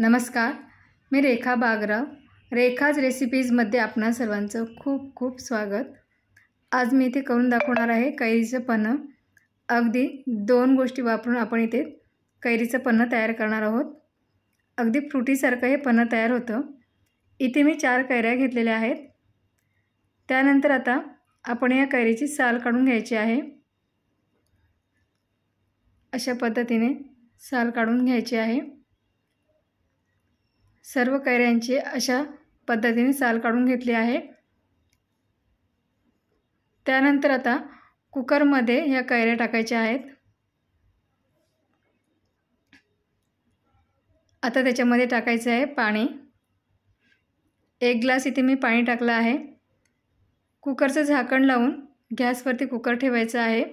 नमस्कार मी रेखा बागराव रेखाज रेसिपीजमध्ये आपणा सर्वांचं खूप खूप स्वागत आज मी इथे करून दाखवणार आहे कैरीचं पन्हं अगदी दोन गोष्टी वापरून आपण इथे कैरीचं पन्हं तयार करणार आहोत अगदी फ्रुटीसारखं हे पन्हं तयार होतं इथे मी चार कैऱ्या घेतलेल्या आहेत त्यानंतर आता आपण या कैरीची साल काढून घ्यायची आहे अशा पद्धतीने साल काढून घ्यायची आहे सर्व कैऱ्यांची अशा पद्धतीने साल काढून घेतली आहे त्यानंतर आता कुकरमध्ये ह्या कैऱ्या टाकायच्या आहेत आता त्याच्यामध्ये टाकायचं आहे पाणी एक ग्लास इथे मी पाणी टाकलं आहे कुकरचं झाकण लावून गॅसवरती कुकर ठेवायचं आहे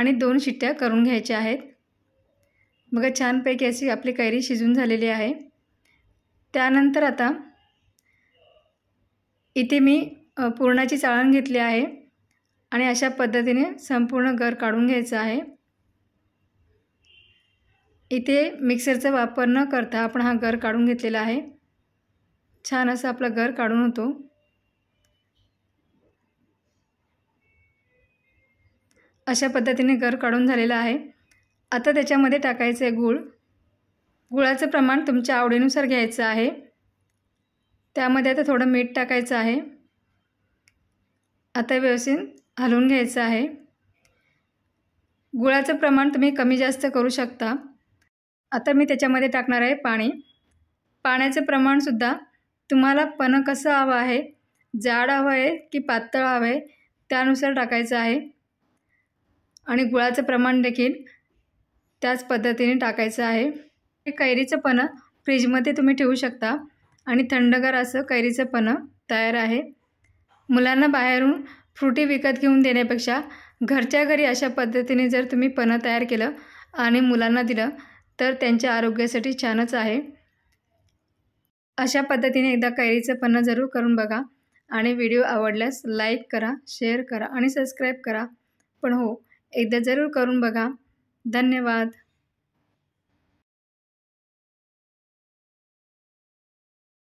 आणि दोन शिट्ट्या करून घ्यायच्या आहेत बघा छानपैकी अशी आपली कैरी शिजून झालेली आहे त्यानंतर आता इथे मी पुरणाची चाळण घेतली आहे आणि अशा पद्धतीने संपूर्ण घर काढून घ्यायचं आहे इथे मिक्सरचा वापर न करता आपण हा घर काढून घेतलेला आहे छान असं आपलं घर काढून होतो अशा पद्धतीने घर काढून झालेला आहे आता त्याच्यामध्ये टाकायचं आहे गूळ गुळाचं प्रमाण तुमच्या आवडीनुसार घ्यायचं आहे त्यामध्ये आता थोडं मीठ टाकायचं आहे आता व्यवस्थित हलवून घ्यायचं आहे गुळाचं प्रमाण तुम्ही कमी जास्त करू शकता आता मी त्याच्यामध्ये टाकणार आहे पाणी पाण्याचं प्रमाणसुद्धा तुम्हाला पण कसं हवं आहे जाड हवं आहे की पातळ हवं आहे त्यानुसार टाकायचं आहे आणि गुळाचं प्रमाण देखील त्याच पद्धतीने टाकायचं आहे हे कैरीचं पणं फ्रीजमध्ये तुम्ही ठेवू शकता आणि थंडगार असं कैरीचं पणं तयार आहे मुलांना बाहेरून फ्रुटी विकत घेऊन देण्यापेक्षा घरच्या घरी अशा पद्धतीने जर तुम्ही पणं तयार केलं आणि मुलांना दिलं तर त्यांच्या आरोग्यासाठी छानच आहे अशा पद्धतीने एकदा कैरीचं पन्नं जरूर करून बघा आणि व्हिडिओ आवडल्यास लाईक करा शेअर करा आणि सबस्क्राईब करा पण हो एकदा जरूर करून बघा धन्यवाद